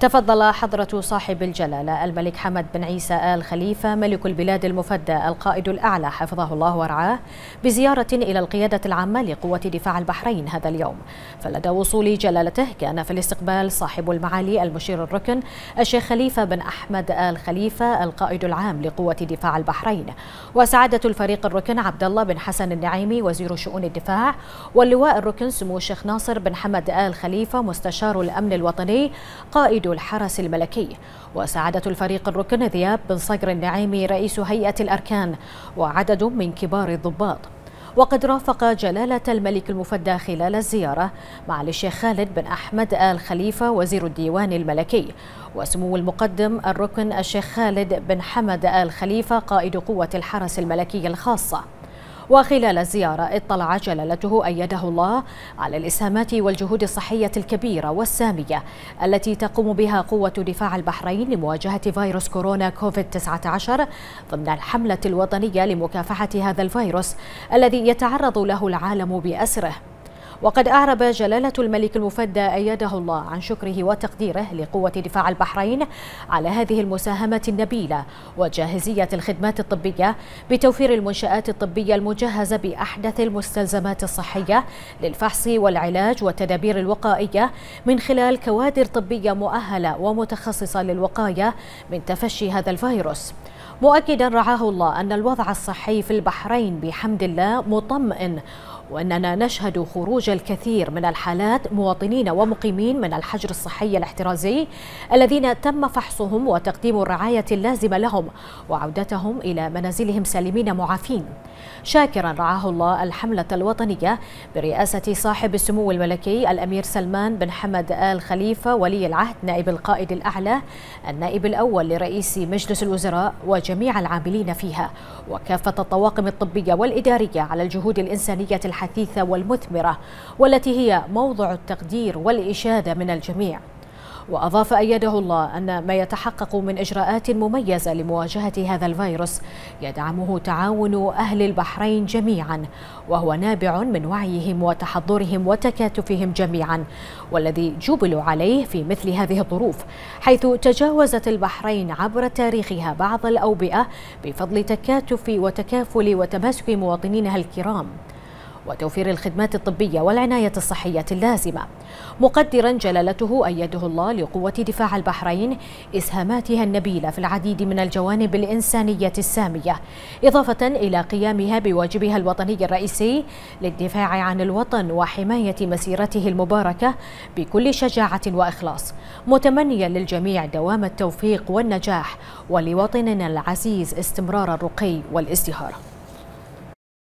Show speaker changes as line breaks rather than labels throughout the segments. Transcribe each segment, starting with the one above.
تفضل حضرة صاحب الجلالة الملك حمد بن عيسى آل خليفة ملك البلاد المفدى القائد الأعلى حفظه الله ورعاه بزيارة إلى القيادة العامة لقوة دفاع البحرين هذا اليوم فلدى وصول جلالته كان في الاستقبال صاحب المعالي المشير الركن الشيخ خليفة بن أحمد آل خليفة القائد العام لقوة دفاع البحرين وسعادة الفريق الركن عبد الله بن حسن النعيمي وزير شؤون الدفاع واللواء الركن سمو الشيخ ناصر بن حمد آل خليفة مستشار الأمن الوطني قائد الحرس الملكي وسعادة الفريق الركن ذياب بن صقر النعيمي رئيس هيئة الأركان وعدد من كبار الضباط وقد رافق جلالة الملك المفدى خلال الزيارة معالي الشيخ خالد بن أحمد آل خليفة وزير الديوان الملكي وسمو المقدم الركن الشيخ خالد بن حمد آل خليفة قائد قوة الحرس الملكي الخاصة وخلال الزيارة اطلع جلالته أيده الله على الإسهامات والجهود الصحية الكبيرة والسامية التي تقوم بها قوة دفاع البحرين لمواجهة فيروس كورونا كوفيد-19 ضمن الحملة الوطنية لمكافحة هذا الفيروس الذي يتعرض له العالم بأسره وقد أعرب جلالة الملك المفدى أيده الله عن شكره وتقديره لقوة دفاع البحرين على هذه المساهمة النبيلة وجاهزية الخدمات الطبية بتوفير المنشآت الطبية المجهزة بأحدث المستلزمات الصحية للفحص والعلاج والتدابير الوقائية من خلال كوادر طبية مؤهلة ومتخصصة للوقاية من تفشي هذا الفيروس مؤكدا رعاه الله أن الوضع الصحي في البحرين بحمد الله مطمئن وأننا نشهد خروج الكثير من الحالات مواطنين ومقيمين من الحجر الصحي الاحترازي الذين تم فحصهم وتقديم الرعاية اللازمة لهم وعودتهم إلى منازلهم سالمين معافين شاكرا رعاه الله الحملة الوطنية برئاسة صاحب السمو الملكي الأمير سلمان بن حمد آل خليفة ولي العهد نائب القائد الأعلى النائب الأول لرئيس مجلس الوزراء وجميع العاملين فيها وكافة الطواقم الطبية والإدارية على الجهود الإنسانية الحالية الحثيثة والمثمرة والتي هي موضع التقدير والإشادة من الجميع وأضاف أيده الله أن ما يتحقق من إجراءات مميزة لمواجهة هذا الفيروس يدعمه تعاون أهل البحرين جميعا وهو نابع من وعيهم وتحضرهم وتكاتفهم جميعا والذي جبلوا عليه في مثل هذه الظروف حيث تجاوزت البحرين عبر تاريخها بعض الأوبئة بفضل تكاتف وتكافل وتماسك مواطنينها الكرام وتوفير الخدمات الطبية والعناية الصحية اللازمة مقدرا جلالته أيده الله لقوة دفاع البحرين إسهاماتها النبيلة في العديد من الجوانب الإنسانية السامية إضافة إلى قيامها بواجبها الوطني الرئيسي للدفاع عن الوطن وحماية مسيرته المباركة بكل شجاعة وإخلاص متمنيا للجميع دوام التوفيق والنجاح ولوطننا العزيز استمرار الرقي
والازدهار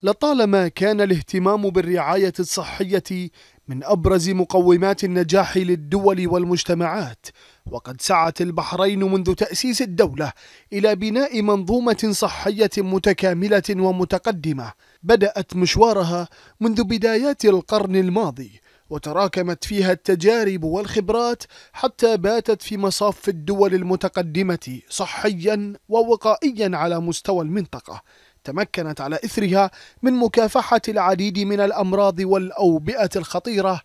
لطالما كان الاهتمام بالرعاية الصحية من أبرز مقومات النجاح للدول والمجتمعات وقد سعت البحرين منذ تأسيس الدولة إلى بناء منظومة صحية متكاملة ومتقدمة بدأت مشوارها منذ بدايات القرن الماضي وتراكمت فيها التجارب والخبرات حتى باتت في مصاف الدول المتقدمة صحيا ووقائيا على مستوى المنطقة تمكنت على إثرها من مكافحة العديد من الأمراض والأوبئة الخطيرة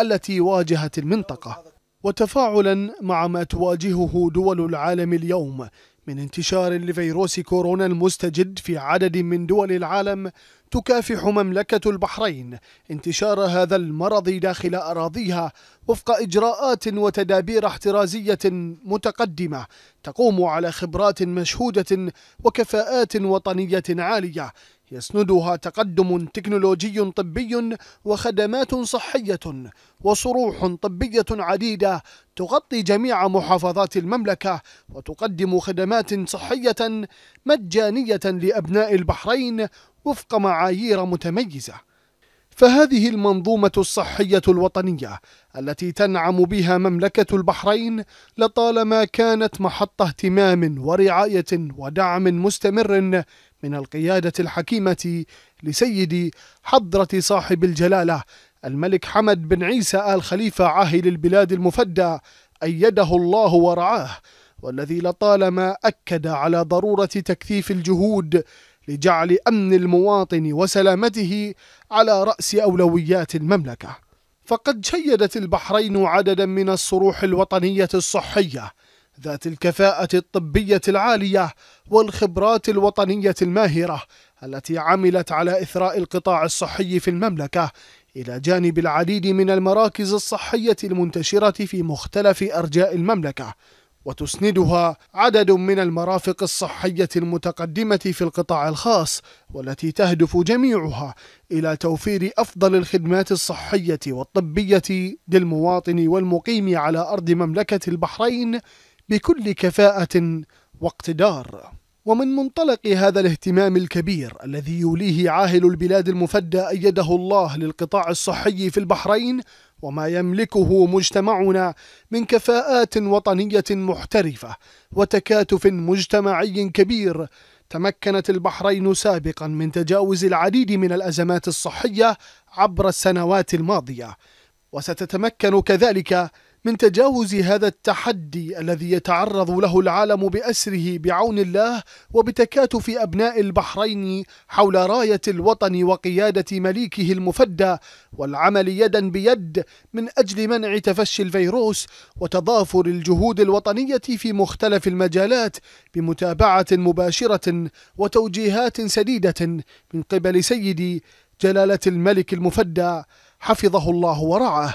التي واجهت المنطقة وتفاعلا مع ما تواجهه دول العالم اليوم من انتشار لفيروس كورونا المستجد في عدد من دول العالم تكافح مملكة البحرين انتشار هذا المرض داخل أراضيها وفق إجراءات وتدابير احترازية متقدمة تقوم على خبرات مشهودة وكفاءات وطنية عالية يسندها تقدم تكنولوجي طبي وخدمات صحية وصروح طبية عديدة تغطي جميع محافظات المملكة وتقدم خدمات صحية مجانية لأبناء البحرين وفق معايير متميزة فهذه المنظومة الصحية الوطنية التي تنعم بها مملكة البحرين لطالما كانت محط اهتمام ورعاية ودعم مستمر من القيادة الحكيمة لسيد حضرة صاحب الجلالة الملك حمد بن عيسى آل خليفة عاهل البلاد المفدى أيده الله ورعاه والذي لطالما أكد على ضرورة تكثيف الجهود لجعل أمن المواطن وسلامته على رأس أولويات المملكة فقد شيدت البحرين عددا من الصروح الوطنية الصحية ذات الكفاءة الطبية العالية والخبرات الوطنية الماهرة التي عملت على إثراء القطاع الصحي في المملكة إلى جانب العديد من المراكز الصحية المنتشرة في مختلف أرجاء المملكة وتسندها عدد من المرافق الصحية المتقدمة في القطاع الخاص والتي تهدف جميعها إلى توفير أفضل الخدمات الصحية والطبية للمواطن والمقيم على أرض مملكة البحرين بكل كفاءة واقتدار ومن منطلق هذا الاهتمام الكبير الذي يوليه عاهل البلاد المفدى أيده الله للقطاع الصحي في البحرين وما يملكه مجتمعنا من كفاءات وطنية محترفة وتكاتف مجتمعي كبير تمكنت البحرين سابقا من تجاوز العديد من الأزمات الصحية عبر السنوات الماضية وستتمكن كذلك من تجاوز هذا التحدي الذي يتعرض له العالم بأسره بعون الله وبتكاتف أبناء البحرين حول راية الوطن وقيادة مليكه المفدى والعمل يدا بيد من أجل منع تفشي الفيروس وتضافر الجهود الوطنية في مختلف المجالات بمتابعة مباشرة وتوجيهات سديدة من قبل سيدي جلالة الملك المفدى حفظه الله ورعاه